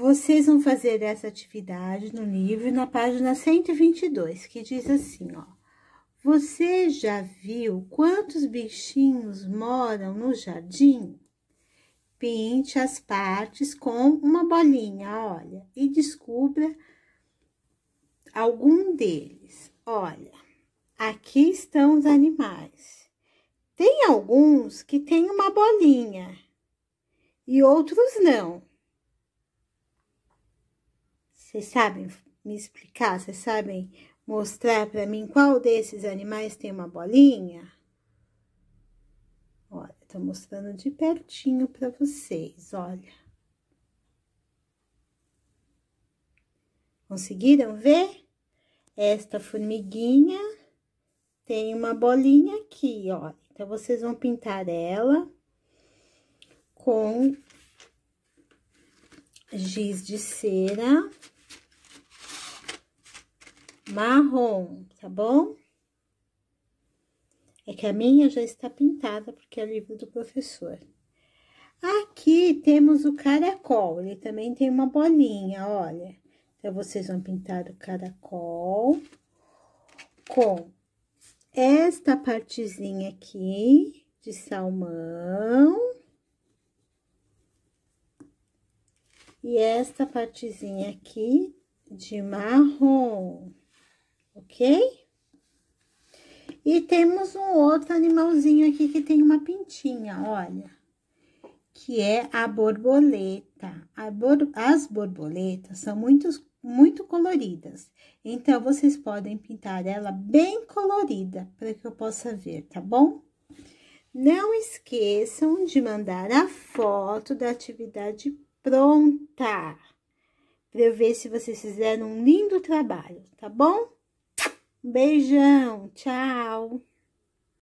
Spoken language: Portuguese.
Vocês vão fazer essa atividade no livro na página 122, que diz assim, ó. Você já viu quantos bichinhos moram no jardim? Pinte as partes com uma bolinha, olha, e descubra algum deles. Olha, aqui estão os animais. Tem alguns que têm uma bolinha e outros não. Vocês sabem me explicar? Vocês sabem mostrar para mim qual desses animais tem uma bolinha? Olha, tô mostrando de pertinho para vocês, olha. Conseguiram ver? Esta formiguinha tem uma bolinha aqui, olha. Então, vocês vão pintar ela com giz de cera marrom, tá bom? É que a minha já está pintada, porque é livro do professor. Aqui temos o caracol, ele também tem uma bolinha, olha. Então, vocês vão pintar o caracol com esta partezinha aqui de salmão. E esta partezinha aqui de marrom ok? E temos um outro animalzinho aqui que tem uma pintinha, olha. Que é a borboleta. A bor as borboletas são muito, muito coloridas. Então, vocês podem pintar ela bem colorida, para que eu possa ver, tá bom? Não esqueçam de mandar a foto da atividade pronta. Para eu ver se vocês fizeram um lindo trabalho, tá bom? Beijão, tchau!